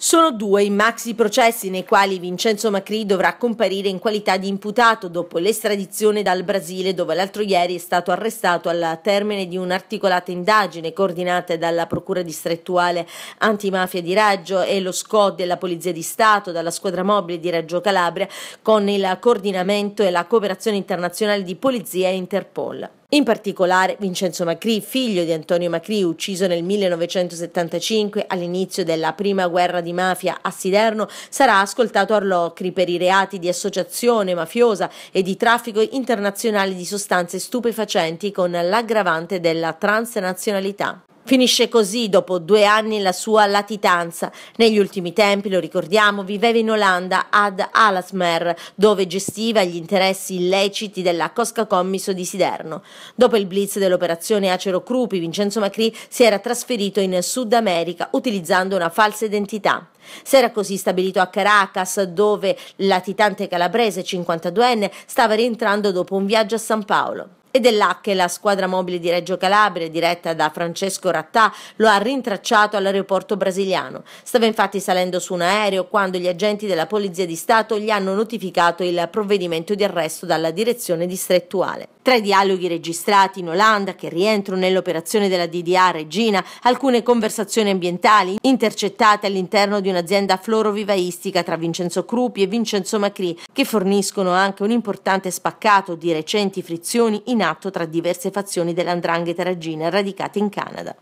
Sono due i maxi processi nei quali Vincenzo Macri dovrà comparire in qualità di imputato dopo l'estradizione dal Brasile dove l'altro ieri è stato arrestato al termine di un'articolata indagine coordinata dalla Procura distrettuale antimafia di Raggio e lo SCO della Polizia di Stato, dalla squadra mobile di Reggio Calabria con il coordinamento e la cooperazione internazionale di Polizia e Interpol. In particolare Vincenzo Macri, figlio di Antonio Macri, ucciso nel 1975 all'inizio della prima guerra di mafia a Siderno, sarà ascoltato a Locri per i reati di associazione mafiosa e di traffico internazionale di sostanze stupefacenti con l'aggravante della transnazionalità. Finisce così dopo due anni la sua latitanza. Negli ultimi tempi, lo ricordiamo, viveva in Olanda ad Alasmer, dove gestiva gli interessi illeciti della Cosca Commisso di Siderno. Dopo il blitz dell'operazione Acero Crupi, Vincenzo Macri si era trasferito in Sud America utilizzando una falsa identità. Si era così stabilito a Caracas, dove latitante calabrese 52enne stava rientrando dopo un viaggio a San Paolo. Ed è là che la squadra mobile di Reggio Calabria, diretta da Francesco Rattà, lo ha rintracciato all'aeroporto brasiliano. Stava infatti salendo su un aereo quando gli agenti della Polizia di Stato gli hanno notificato il provvedimento di arresto dalla direzione distrettuale. Tra i dialoghi registrati in Olanda, che rientrano nell'operazione della DDA Regina, alcune conversazioni ambientali intercettate all'interno di un'azienda florovivaistica tra Vincenzo Crupi e Vincenzo Macri, che forniscono anche un importante spaccato di recenti frizioni in in atto tra diverse fazioni dell'andrangheta raggina radicate in Canada.